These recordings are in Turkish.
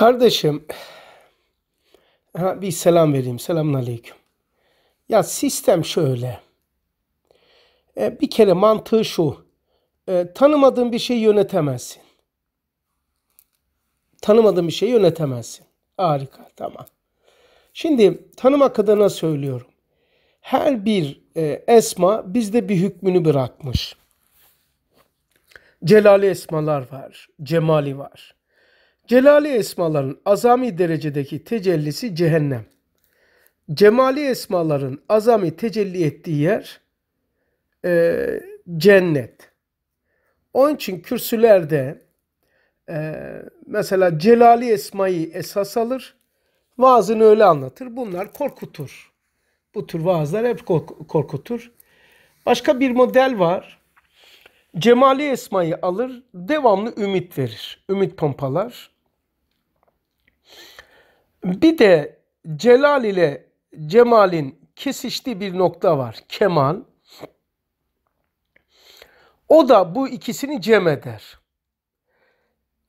Kardeşim bir selam vereyim. Selamun aleyküm. Ya sistem şöyle. E, bir kere mantığı şu. E, tanımadığın bir şeyi yönetemezsin. Tanımadığın bir şeyi yönetemezsin. Harika tamam. Şimdi tanımak adına söylüyorum. Her bir e, esma bizde bir hükmünü bırakmış. Celali esmalar var, cemali var. Celali esmaların azami derecedeki tecellisi cehennem. Cemali esmaların azami tecelli ettiği yer e, cennet. Onun için kürsülerde e, mesela Celali esmayı esas alır, vaazını öyle anlatır. Bunlar korkutur. Bu tür vaazlar hep korkutur. Başka bir model var. Cemali esmayı alır, devamlı ümit verir. Ümit pompalar. Bir de celal ile cemalin kesiştiği bir nokta var. Kemal. O da bu ikisini cem eder.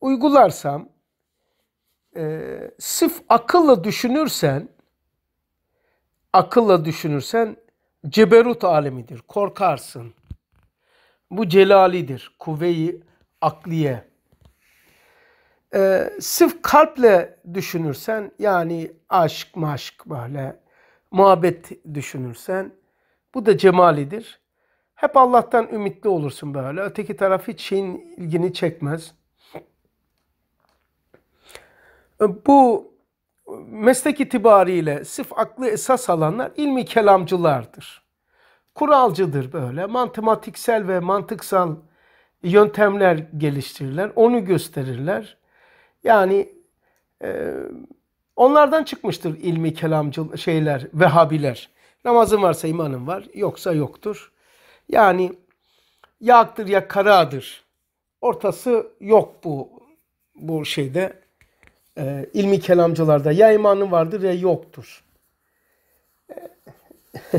Uygularsam e, sırf akılla düşünürsen akılla düşünürsen ceberut alemidir. Korkarsın. Bu celalidir. Kuvveyi akliye e, sırf kalple düşünürsen yani aşk maşk böyle muhabbet düşünürsen bu da cemalidir. Hep Allah'tan ümitli olursun böyle. Öteki taraf hiç şeyin ilgini çekmez. Ee, bu meslek itibariyle sıf aklı esas alanlar ilmi kelamcılardır. Kuralcıdır böyle. Matematiksel ve mantıksal yöntemler geliştirirler. Onu gösterirler. Yani e, onlardan çıkmıştır ilmi kelamcı şeyler, Vehhabiler. Namazın varsa imanın var, yoksa yoktur. Yani ya aktır ya karadır. Ortası yok bu bu şeyde e, ilmi kelamcılarda. Ya imanın vardır ya yoktur. E,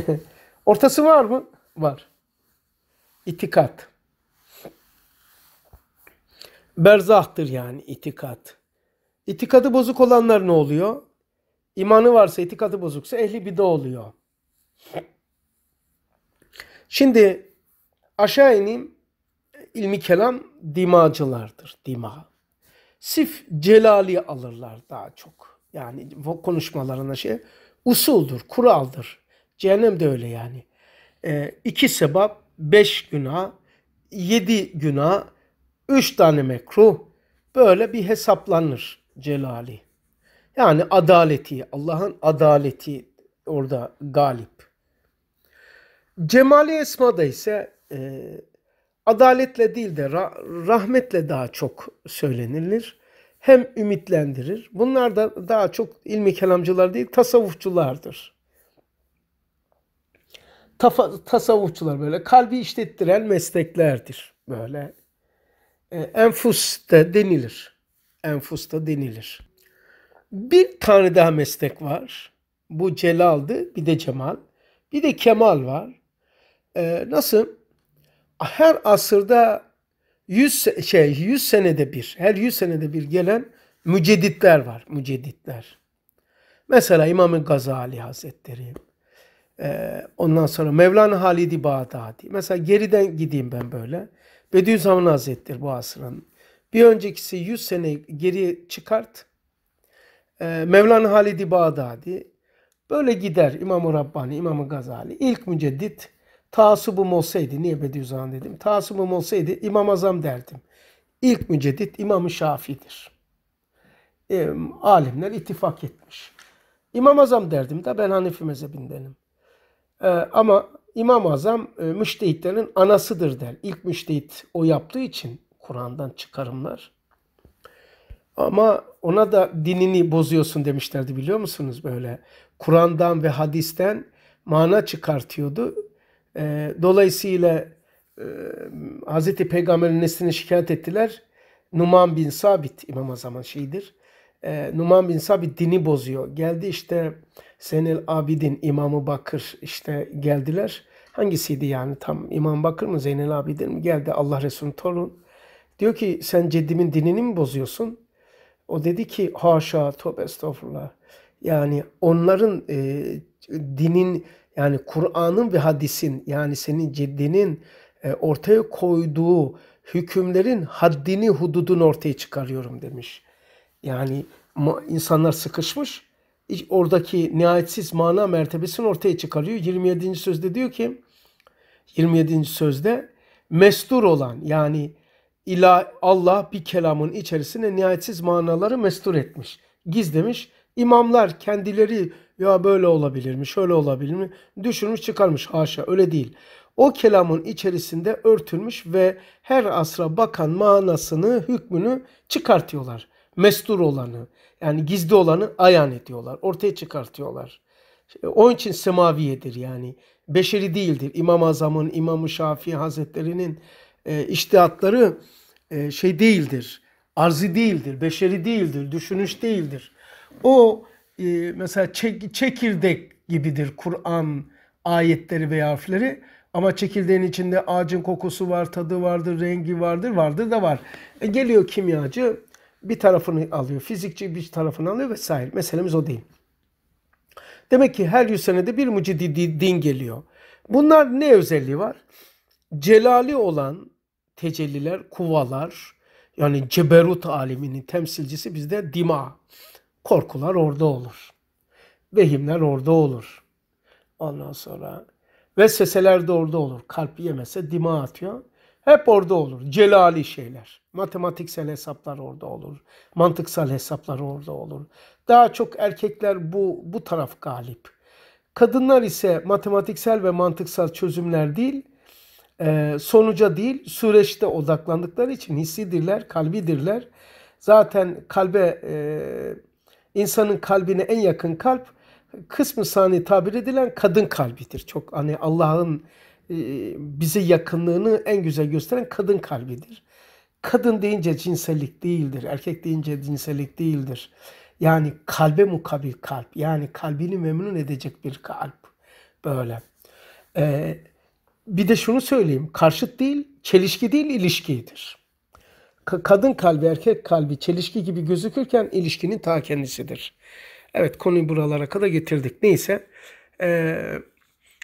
ortası var mı? Var. İtikat. Berzahtır yani itikat. İtikadı bozuk olanlar ne oluyor? İmanı varsa, itikadı bozuksa ehli bida oluyor. Şimdi aşağı ineyim. İlmi kelam dimacılardır. Dima. Sif celali alırlar daha çok. Yani konuşmalarına şey. Usuldur, kuraldır. Cehennem de öyle yani. E, iki sebep, beş günah, yedi günah, Üç tane mekruh böyle bir hesaplanır celali. Yani adaleti, Allah'ın adaleti orada galip. Cemali Esma'da ise e, adaletle değil de rahmetle daha çok söylenilir. Hem ümitlendirir. Bunlar da daha çok ilmi kelamcılar değil tasavvufçulardır. Tafa, tasavvufçular böyle kalbi işlettiren mesleklerdir. Böyle e, enfus da denilir. Enfus da denilir. Bir tane daha meslek var. Bu celaldı, bir de cemal. Bir de kemal var. Ee, nasıl? Her asırda 100 şey 100 senede bir, her 100 senede bir gelen mücedditler var, mücedditler. Mesela İmam Gazali Hazretleri, e, ondan sonra Mevlana Halidi Bağdadi. Mesela geriden gideyim ben böyle. Bediüzzaman Hazretleri bu asrın. Bir öncekisi 100 sene geri çıkart. Ee, Mevlana Halid-i Bağdadi. Böyle gider İmam-ı Rabbani, İmam-ı Gazali. İlk müceddit taasubum olsaydı, niye Bediüzzaman dedim? Taasubum olsaydı İmam Azam derdim. İlk müceddit İmam-ı Şafi'dir. E, ee, alimler ittifak etmiş. İmam Azam derdim de ben Hanefi mezhebindenim. E, ee, ama İmam Azam e, müştehitlerin anasıdır der. İlk müştehit o yaptığı için Kur'an'dan çıkarımlar. Ama ona da dinini bozuyorsun demişlerdi biliyor musunuz böyle. Kur'an'dan ve hadisten mana çıkartıyordu. E, dolayısıyla e, Hz. Peygamber'in neslini şikayet ettiler. Numan bin Sabit İmam Azam'ın şeyidir. E, Numan bin Sabit dini bozuyor. Geldi işte Zenil Abidin, İmamı Bakır işte geldiler. Hangisiydi yani tam İmam Bakır mı Zeynel Abidin mi geldi Allah Resulü'nün torun. Diyor ki sen ceddimin dinini mi bozuyorsun? O dedi ki haşa tövbe estağfurullah. Yani onların e, dinin yani Kur'an'ın ve hadisin yani senin ceddinin e, ortaya koyduğu hükümlerin haddini hududun ortaya çıkarıyorum demiş. Yani insanlar sıkışmış oradaki nihayetsiz mana mertebesini ortaya çıkarıyor. 27. sözde diyor ki 27. sözde mestur olan yani ilah Allah bir kelamın içerisine nihayetsiz manaları mestur etmiş, gizlemiş. İmamlar kendileri ya böyle olabilir mi, şöyle olabilir mi düşünmüş çıkarmış. Haşa öyle değil. O kelamın içerisinde örtülmüş ve her asra bakan manasını, hükmünü çıkartıyorlar. Mestur olanı. Yani gizli olanı ayan ediyorlar. Ortaya çıkartıyorlar. Onun için semaviyedir yani. Beşeri değildir. İmam Azam'ın, İmam-ı Şafii Hazretleri'nin e, iştihatları e, şey değildir. Arzi değildir, beşeri değildir, düşünüş değildir. O e, mesela çek, çekirdek gibidir Kur'an ayetleri ve harfleri. Ama çekirdeğin içinde ağacın kokusu var, tadı vardır, rengi vardır, vardır da var. E, geliyor kimyacı bir tarafını alıyor. Fizikçi bir tarafını alıyor vesaire. Meselemiz o değil. Demek ki her yüz senede bir mucidi din geliyor. Bunlar ne özelliği var? Celali olan tecelliler, kuvalar, yani ceberut aliminin temsilcisi bizde dima. Korkular orada olur. Vehimler orada olur. Ondan sonra ve seseler de orada olur. Kalp yemese dima atıyor. Hep orada olur. Celali şeyler. Matematiksel hesaplar orada olur. Mantıksal hesaplar orada olur. Daha çok erkekler bu, bu taraf galip. Kadınlar ise matematiksel ve mantıksal çözümler değil, e, sonuca değil süreçte odaklandıkları için hissidirler, kalbidirler. Zaten kalbe e, insanın kalbine en yakın kalp kısmı sani tabir edilen kadın kalbidir. Çok hani Allah'ın e, bize yakınlığını en güzel gösteren kadın kalbidir. Kadın deyince cinsellik değildir, erkek deyince cinsellik değildir. Yani kalbe mukabil kalp, yani kalbini memnun edecek bir kalp böyle. Ee, bir de şunu söyleyeyim, karşıt değil, çelişki değil, ilişkidir. Ka- kadın kalbi, erkek kalbi çelişki gibi gözükürken ilişkinin ta kendisidir. Evet konuyu buralara kadar getirdik. Neyse. Ee,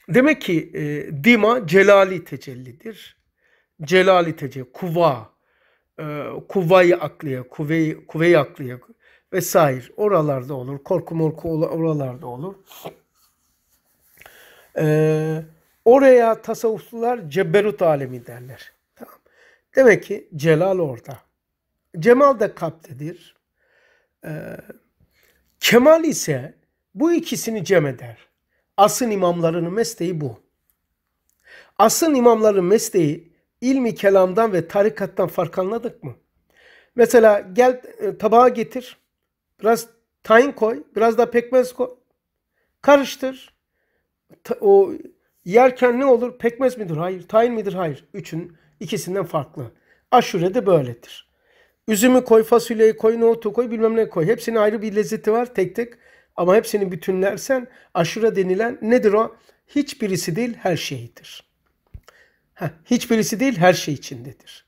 Demek ki e, dima celali tecellidir. Celali tecelli, kuva, e, kuvayı akliye, kuvveyi, kuvveyi akliye vesaire. Oralarda olur. Korku morku oralarda olur. E, oraya tasavvuflular cebberut alemi derler. Tamam. Demek ki celal orada. Cemal de kaptedir. E, kemal ise bu ikisini cem eder. Asın imamlarının mesleği bu. Asın imamların mesleği ilmi kelamdan ve tarikattan fark anladık mı? Mesela gel e, tabağa getir. Biraz tayin koy. Biraz da pekmez koy. Karıştır. O yerken ne olur? Pekmez midir? Hayır. Tayin midir? Hayır. Üçün ikisinden farklı. Aşure de böyledir. Üzümü koy, fasulyeyi koy, nohutu koy, bilmem ne koy. Hepsinin ayrı bir lezzeti var tek tek. Ama hepsini bütünlersen aşura denilen nedir o? Hiçbirisi değil her şeyidir. Heh, hiçbirisi değil her şey içindedir.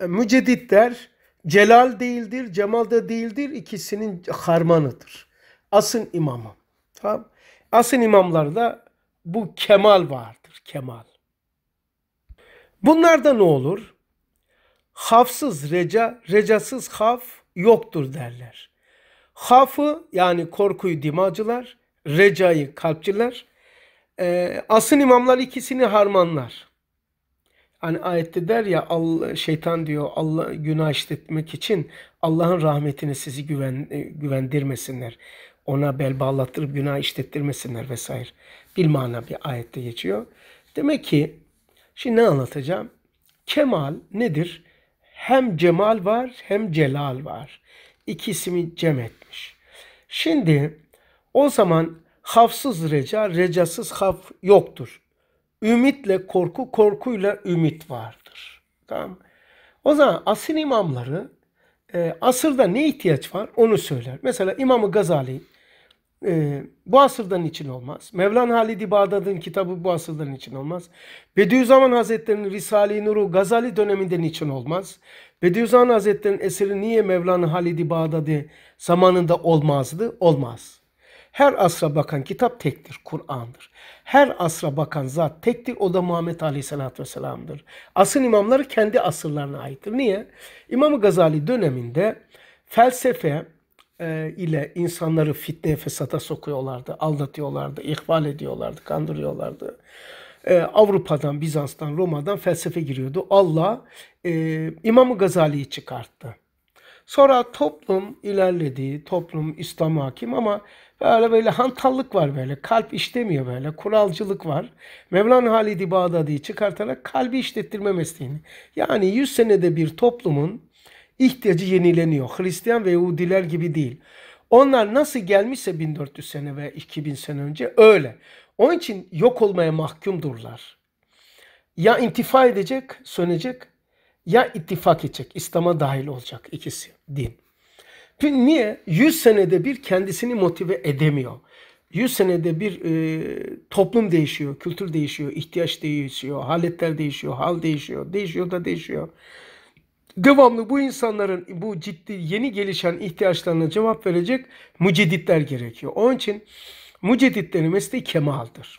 E, Mücedid der, celal değildir, cemal da değildir, ikisinin harmanıdır. Asın imamı. Tamam. Asın imamlarda bu kemal vardır, kemal. Bunlarda ne olur? Hafsız reca, recasız haf yoktur derler. Hafı yani korkuyu dimacılar, recayı kalpçiler. E, asıl imamlar ikisini harmanlar. Hani ayette der ya Allah, şeytan diyor Allah günah işletmek için Allah'ın rahmetini sizi güven, e, güvendirmesinler. Ona bel bağlattırıp günah işlettirmesinler vesaire. Bir mana bir ayette geçiyor. Demek ki şimdi ne anlatacağım? Kemal nedir? Hem cemal var hem celal var ikisini cem etmiş. Şimdi o zaman hafsız reca, recasız haf yoktur. Ümitle korku, korkuyla ümit vardır. Tamam O zaman asıl imamları e, asırda ne ihtiyaç var onu söyler. Mesela İmam-ı Gazali e, bu asırdan için olmaz. Mevlana halid Bağdat'ın kitabı bu asırdan için olmaz. Bediüzzaman Hazretleri'nin Risale-i Nur'u Gazali döneminden için olmaz. Bediüzzaman Hazretleri'nin eseri niye Mevlana halid Bağdat'ı zamanında olmazdı? Olmaz. Her asra bakan kitap tektir, Kur'an'dır. Her asra bakan zat tektir, o da Muhammed Aleyhisselatü Vesselam'dır. Asıl imamları kendi asırlarına aittir. Niye? İmam Gazali döneminde felsefe, e, ile insanları fitneye fesata sokuyorlardı, aldatıyorlardı, ihval ediyorlardı, kandırıyorlardı. E, Avrupa'dan, Bizans'tan, Roma'dan felsefe giriyordu. Allah e, İmam Gazali'yi çıkarttı. Sonra toplum ilerledi, toplum İslam hakim ama böyle böyle hantallık var böyle, kalp işlemiyor böyle, kuralcılık var. Mevlana Halid-i Bağdadi'yi çıkartarak kalbi işlettirme mesleğini. Yani 100 senede bir toplumun ihtiyacı yenileniyor. Hristiyan ve Yahudiler gibi değil. Onlar nasıl gelmişse 1400 sene veya 2000 sene önce öyle. Onun için yok olmaya mahkumdurlar. Ya intifa edecek, sönecek ya ittifak edecek. İslam'a dahil olacak ikisi din. Niye? 100 senede bir kendisini motive edemiyor. 100 senede bir e, toplum değişiyor, kültür değişiyor, ihtiyaç değişiyor, haletler değişiyor, hal değişiyor, değişiyor da değişiyor devamlı bu insanların bu ciddi yeni gelişen ihtiyaçlarına cevap verecek müceditler gerekiyor. Onun için müceditlerin mesleği kemaldir.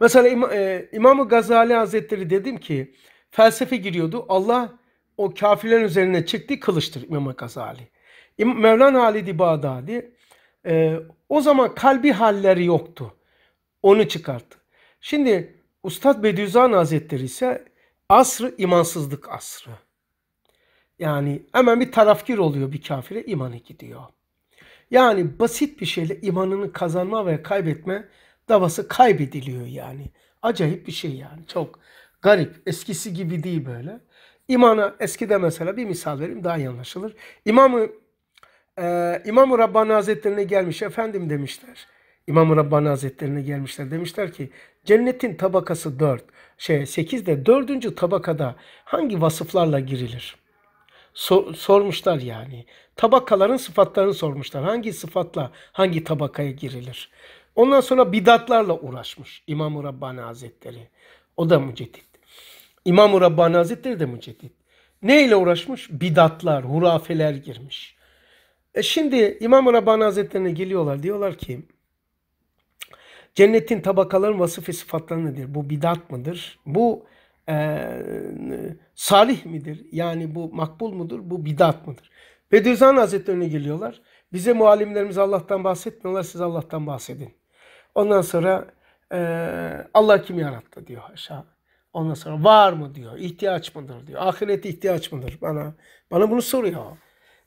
Mesela İm e, İmam-ı Gazali Hazretleri dedim ki felsefe giriyordu. Allah o kafirlerin üzerine çektiği kılıçtır İmam-ı Gazali. İm Mevlana Halid-i Bağdadi e, o zaman kalbi halleri yoktu. Onu çıkarttı. Şimdi Ustad Bediüzzaman Hazretleri ise asrı imansızlık asrı. Yani hemen bir tarafgir oluyor bir kafire imanı gidiyor. Yani basit bir şeyle imanını kazanma veya kaybetme davası kaybediliyor yani. Acayip bir şey yani çok garip eskisi gibi değil böyle. İmana eskide mesela bir misal vereyim daha iyi anlaşılır. İmamı e, İmam-ı Rabbani Hazretlerine gelmiş efendim demişler. İmam-ı Rabbani Hazretlerine gelmişler. Demişler ki cennetin tabakası dört şey 8'de 4. tabakada hangi vasıflarla girilir? So, sormuşlar yani. Tabakaların sıfatlarını sormuşlar. Hangi sıfatla hangi tabakaya girilir? Ondan sonra bidatlarla uğraşmış İmam-ı Rabbani Hazretleri. O da müceddit. İmam-ı Rabbani Hazretleri de müceddit. Ne ile uğraşmış? Bidatlar, hurafeler girmiş. E şimdi İmam-ı Rabbani Hazretleri'ne geliyorlar. Diyorlar ki Cennetin tabakaların vasıf ve sıfatları nedir? Bu bidat mıdır? Bu e, salih midir? Yani bu makbul mudur? Bu bidat mıdır? Bediüzzaman Hazretlerine geliyorlar. Bize muallimlerimiz Allah'tan bahsetmiyorlar. Siz Allah'tan bahsedin. Ondan sonra e, Allah kim yarattı diyor aşağı. Ondan sonra var mı diyor. İhtiyaç mıdır diyor. Ahirete ihtiyaç mıdır bana? Bana bunu soruyor.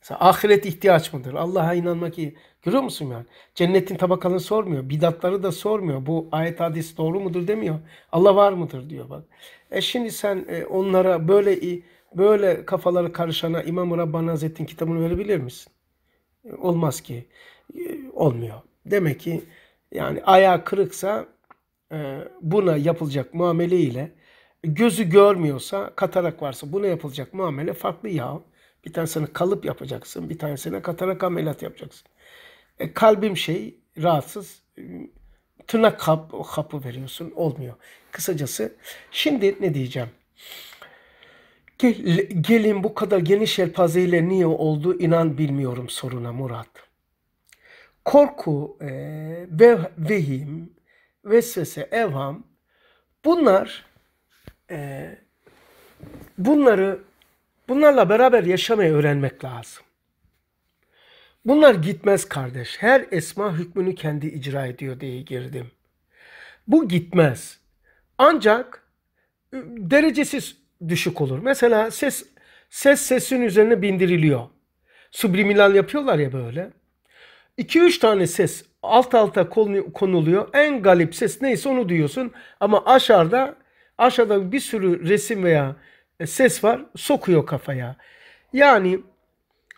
Mesela ahiret ihtiyaç mıdır? Allah'a inanmak iyi. Görüyor musun yani? Cennetin tabakalarını sormuyor. Bidatları da sormuyor. Bu ayet hadis doğru mudur demiyor. Allah var mıdır diyor bak. E şimdi sen e, onlara böyle böyle kafaları karışana İmam-ı Rabbani Hazretleri'nin kitabını verebilir misin? E, olmaz ki. E, olmuyor. Demek ki yani ayağı kırıksa buna yapılacak muamele ile gözü görmüyorsa katarak varsa buna yapılacak muamele farklı ya. Bir tanesini kalıp yapacaksın. Bir tanesine katarak ameliyat yapacaksın. E, kalbim şey rahatsız. E, tırnak kap, kapı veriyorsun. Olmuyor. Kısacası şimdi ne diyeceğim? Gel, gelin bu kadar geniş ile niye oldu inan bilmiyorum soruna Murat. Korku, e, ve, vehim, vesvese, evham bunlar e, bunları Bunlarla beraber yaşamayı öğrenmek lazım. Bunlar gitmez kardeş. Her esma hükmünü kendi icra ediyor diye girdim. Bu gitmez. Ancak ıı, derecesiz düşük olur. Mesela ses ses sesin üzerine bindiriliyor. Subliminal yapıyorlar ya böyle. 2-3 tane ses alt alta konuluyor. En galip ses neyse onu duyuyorsun. Ama aşağıda aşağıda bir sürü resim veya e, ses var sokuyor kafaya. Yani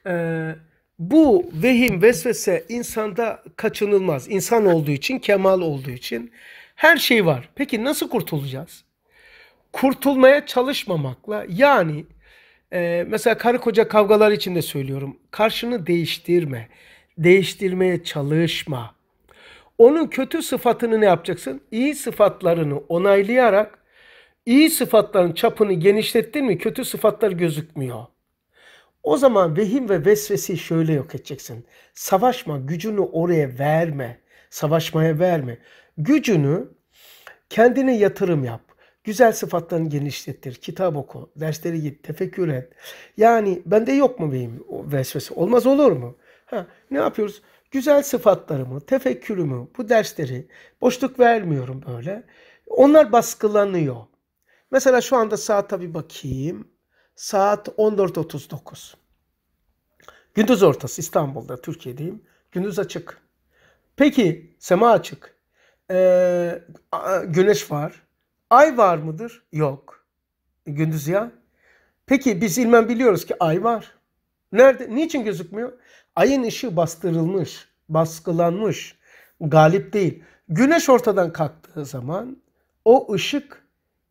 e, bu vehim vesvese insanda kaçınılmaz. İnsan olduğu için, kemal olduğu için her şey var. Peki nasıl kurtulacağız? Kurtulmaya çalışmamakla yani e, mesela karı koca kavgalar içinde söylüyorum. Karşını değiştirme, değiştirmeye çalışma. Onun kötü sıfatını ne yapacaksın? İyi sıfatlarını onaylayarak iyi sıfatların çapını genişlettin mi kötü sıfatlar gözükmüyor. O zaman vehim ve vesvesi şöyle yok edeceksin. Savaşma, gücünü oraya verme. Savaşmaya verme. Gücünü kendine yatırım yap. Güzel sıfatlarını genişlettir. Kitap oku, dersleri git, tefekkür et. Yani bende yok mu vehim vesvese? Olmaz olur mu? Ha, ne yapıyoruz? Güzel sıfatlarımı, tefekkürümü, bu dersleri boşluk vermiyorum böyle. Onlar baskılanıyor. Mesela şu anda saate bir bakayım. Saat 14.39. Gündüz ortası İstanbul'da, Türkiye'deyim. Gündüz açık. Peki sema açık. Ee, güneş var. Ay var mıdır? Yok. Gündüz ya. Peki biz ilmen biliyoruz ki ay var. Nerede? Niçin gözükmüyor? Ayın ışığı bastırılmış, baskılanmış, galip değil. Güneş ortadan kalktığı zaman o ışık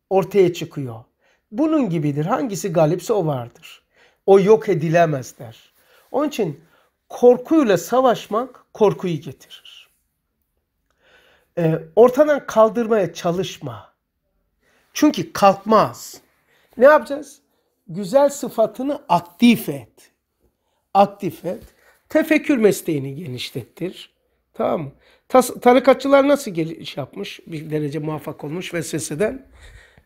ortaya çıkıyor. Bunun gibidir. Hangisi galipse o vardır. O yok edilemez der. Onun için korkuyla savaşmak korkuyu getirir. E, ortadan kaldırmaya çalışma. Çünkü kalkmaz. Ne yapacağız? Güzel sıfatını aktif et. Aktif et. Tefekkür mesleğini genişlettir. Tamam mı? tarikatçılar nasıl geliş yapmış? Bir derece muvaffak olmuş vesveseden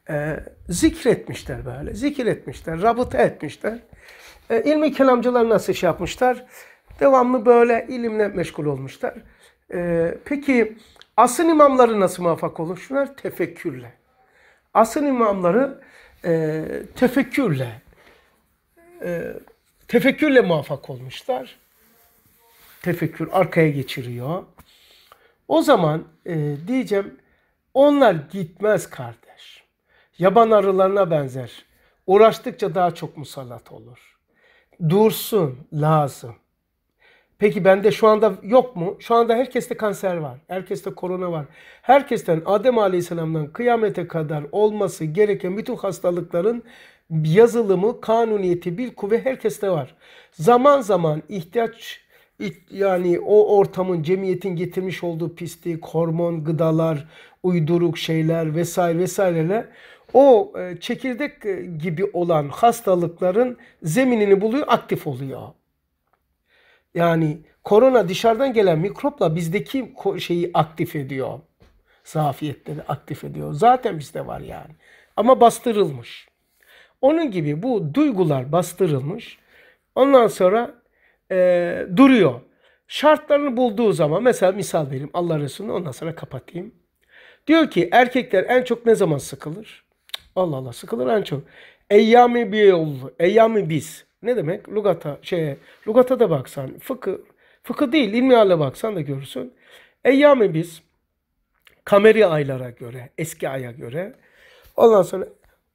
e, zikretmişler böyle. Zikretmişler, rabıta etmişler. E, ilmi kelamcılar nasıl şey yapmışlar? Devamlı böyle ilimle meşgul olmuşlar. E, peki asıl imamları nasıl muvaffak olmuşlar? Tefekkürle. Asıl imamları e, tefekkürle e, tefekkürle muvaffak olmuşlar. Tefekkür arkaya geçiriyor. O zaman e, diyeceğim onlar gitmez kardeş. Yaban arılarına benzer. Uğraştıkça daha çok musallat olur. Dursun lazım. Peki bende şu anda yok mu? Şu anda herkeste kanser var. Herkeste korona var. Herkesten Adem Aleyhisselam'dan kıyamete kadar olması gereken bütün hastalıkların yazılımı, kanuniyeti bir kuvve herkeste var. Zaman zaman ihtiyaç yani o ortamın, cemiyetin getirmiş olduğu pisliği, hormon, gıdalar, uyduruk şeyler vesaire vesaireler o e, çekirdek e, gibi olan hastalıkların zeminini buluyor, aktif oluyor. Yani korona dışarıdan gelen mikropla bizdeki şeyi aktif ediyor. Zafiyetleri aktif ediyor. Zaten bizde var yani. Ama bastırılmış. Onun gibi bu duygular bastırılmış. Ondan sonra e, duruyor. Şartlarını bulduğu zaman mesela misal vereyim Allah Resulü'nü ondan sonra kapatayım. Diyor ki erkekler en çok ne zaman sıkılır? Allah Allah sıkılır en çok. Eyyami bir yol, eyyami biz. Ne demek? Lugata, şey lugata da baksan, fıkı, fıkı değil, ilmi hale baksan da görürsün. Eyyami biz, kameri aylara göre, eski aya göre. Ondan sonra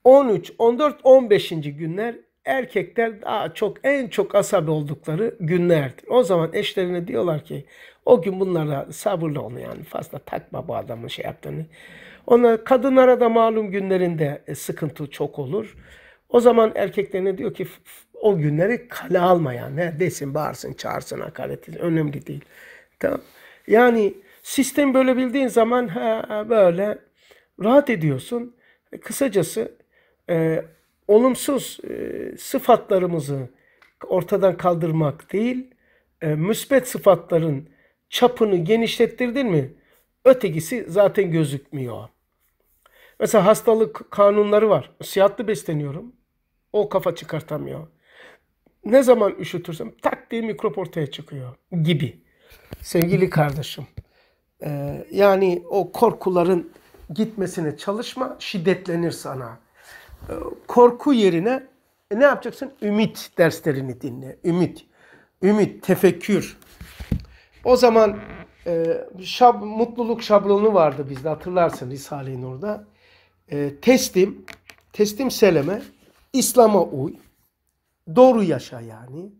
13, 14, 15. günler erkekler daha çok en çok asabi oldukları günlerdir. O zaman eşlerine diyorlar ki o gün bunlara sabırlı olun yani fazla takma bu adamın şey yaptığını. Ona kadınlara da malum günlerinde e, sıkıntı çok olur. O zaman erkeklerine diyor ki o günleri kale almayan, ne desin, bağırsın, çağırsın, hakaret edin. Önemli değil. Tamam. Yani sistem böyle bildiğin zaman ha, böyle rahat ediyorsun. E, kısacası e, olumsuz e, sıfatlarımızı ortadan kaldırmak değil, e, müsbet sıfatların çapını genişlettirdin mi? Ötekisi zaten gözükmüyor. Mesela hastalık kanunları var. Siyatlı besleniyorum. O kafa çıkartamıyor. Ne zaman üşütürsem tak diye mikrop ortaya çıkıyor gibi. Sevgili kardeşim. E, yani o korkuların gitmesine çalışma şiddetlenir sana. E, korku yerine e, ne yapacaksın? Ümit derslerini dinle. Ümit. Ümit, tefekkür. O zaman e, şab, mutluluk şablonu vardı bizde hatırlarsın Risale-i Nur'da. E, teslim, teslim seleme, İslam'a uy, doğru yaşa yani.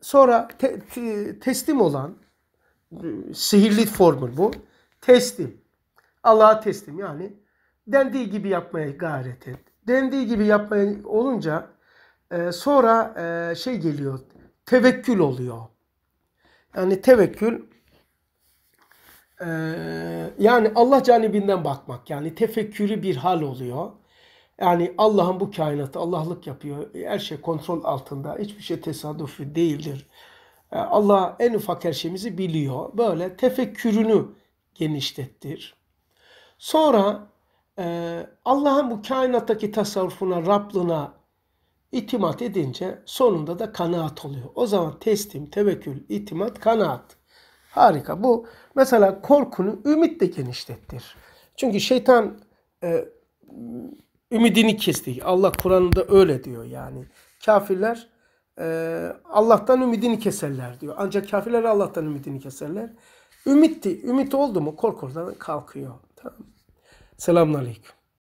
Sonra te, te, teslim olan, e, sihirli formül bu, teslim. Allah'a teslim yani dendiği gibi yapmaya gayret et. Dendiği gibi yapmaya olunca e, sonra e, şey geliyor, tevekkül oluyor. Yani tevekkül ee, yani Allah canibinden bakmak yani tefekkürü bir hal oluyor. Yani Allah'ın bu kainatı Allah'lık yapıyor. Her şey kontrol altında. Hiçbir şey tesadüfi değildir. Ee, Allah en ufak her şeyimizi biliyor. Böyle tefekkürünü genişlettir. Sonra e, Allah'ın bu kainattaki tasarrufuna, Rablına itimat edince sonunda da kanaat oluyor. O zaman teslim, tevekkül, itimat, kanaat. Harika. Bu mesela korkunu ümitle genişlettir. Çünkü şeytan e, ümidini kesti. Allah Kur'an'da öyle diyor yani. Kafirler e, Allah'tan ümidini keserler diyor. Ancak kafirler Allah'tan ümidini keserler. Ümitti. Ümit oldu mu korkudan kalkıyor. Tamam. Selamun Aleyküm.